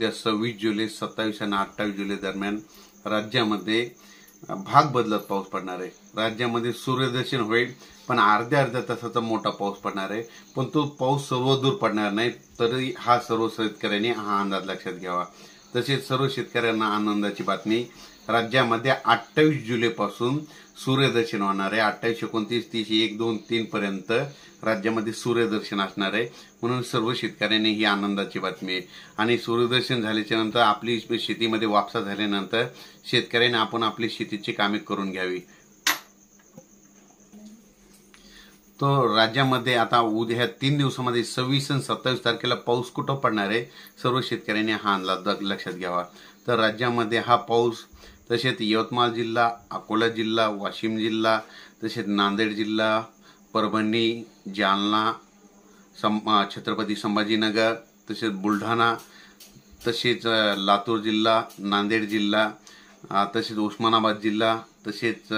उद्या सव्वीस जुलै सत्तावीस आणि अठ्ठावीस जुलै दरम्यान राज्यामध्ये भाग बदलत पाऊस पडणार आहे राज्यामध्ये सूर्यदर्शन होईल पण अर्ध्या अर्ध्या तासाचा मोठा पाऊस पडणार आहे पण तो पाऊस सर्वदूर पडणार नाही तरी हा सर्व शेतकऱ्यांनी हा अंदाज लक्षात घ्यावा तसेच सर्व शेतकऱ्यांना आनंदाची बातमी राज्यामध्ये अठ्ठावीस जुलैपासून सूर्यदर्शन होणार आहे अठ्ठावीस एकोणतीस तीस एक दोन पर्यंत राज्यामध्ये सूर्यदर्शन असणार आहे म्हणून सर्व शेतकऱ्यांनी ही आनंदाची बातमी आहे आणि सूर्यदर्शन झाल्याच्या नंतर आपली शेतीमध्ये वापसा झाल्यानंतर शेतकऱ्यांनी आपण आपली शेतीची कामे करून घ्यावी तो राज्यामध्ये आता उद्या तीन दिवसामध्ये सव्वीस आणि सत्तावीस तारखेला पाऊस कुठं पडणार आहे सर्व शेतकऱ्यांनी हा अंदाज लक्षात घ्यावा तर राज्यामध्ये हा पाऊस तसेच यवतमाळ जिल्हा अकोला जिल्हा वाशिम जिल्हा तसेच नांदेड जिल्हा परभणी जालना सं छत्रपती संभाजीनगर तसेच बुलढाणा तसेच लातूर जिल्हा नांदेड जिल्हा तसेच उस्मानाबाद जिल्हा तसेच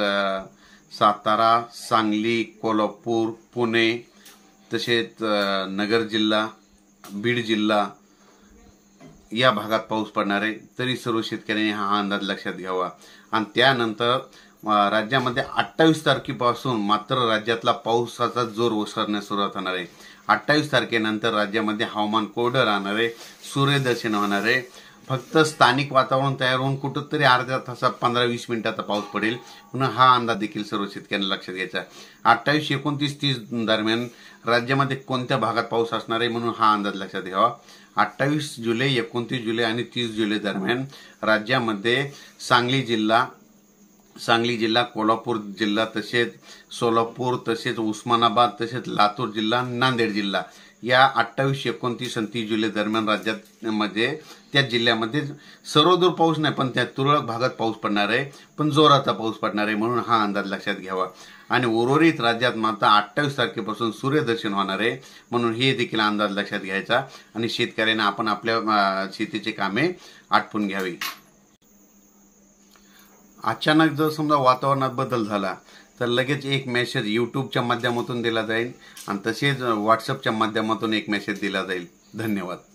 सातारा सांगली कोल्हापूर पुणे तसेच नगर जिल्हा बीड जिल्हा या भागात पाऊस पडणार आहे तरी सर्व शेतकऱ्यांनी हा अंदाज लक्षात घ्यावा आणि त्यानंतर राज्यामध्ये अठ्ठावीस तारखेपासून मात्र राज्यातला पावसाचा जोर ओसरण्यास सुरुवात होणार आहे अठ्ठावीस तारखेनंतर राज्यामध्ये हवामान कोरडं राहणार आहे सूर्यदर्शन होणार आहे फक्त स्थानिक वातावरण तयार होऊन कुठंतरी अर्ध्या तासात पंधरा वीस मिनिटाचा पाऊस पडेल म्हणून हा अंदाज देखील सर्व शेतकऱ्यांना लक्षात घ्यायचा अठ्ठावीस एकोणतीस तीस दरम्यान राज्यामध्ये कोणत्या भागात पाऊस असणार आहे म्हणून हा अंदाज लक्षात घ्यावा अठ्ठावीस जुलै एकोणतीस जुलै आणि तीस जुलै दरम्यान राज्यामध्ये सांगली जिल्हा सांगली जिल्हा कोल्हापूर जिल्हा तसेच सोलापूर तसेच उस्मानाबाद तसेच लातूर जिल्हा नांदेड जिल्हा या अठ्ठावीसशे एकोणतीस आणि तीस जुलै दरम्यान राज्यात मध्ये त्या जिल्ह्यामध्ये सर्वदूर पाऊस नाही पण त्या तुरळक भागात पाऊस पडणार आहे पण जोराचा पाऊस पडणार आहे म्हणून हा अंदाज लक्षात घ्यावा आणि उर्वरित राज्यात मात्र अठ्ठावीस तारखेपासून सूर्यदर्शन होणार आहे म्हणून हे देखील अंदाज लक्षात घ्यायचा आणि शेतकऱ्यांना आपण आपल्या शेतीची कामे आटपून घ्यावी अचानक जर समजा वातावरणात बदल झाला तर लगेच एक मेसेज यूट्यूबच्या माध्यमातून दिला जाईल आणि तसेच व्हॉट्सअपच्या माध्यमातून एक मेसेज दिला जाईल धन्यवाद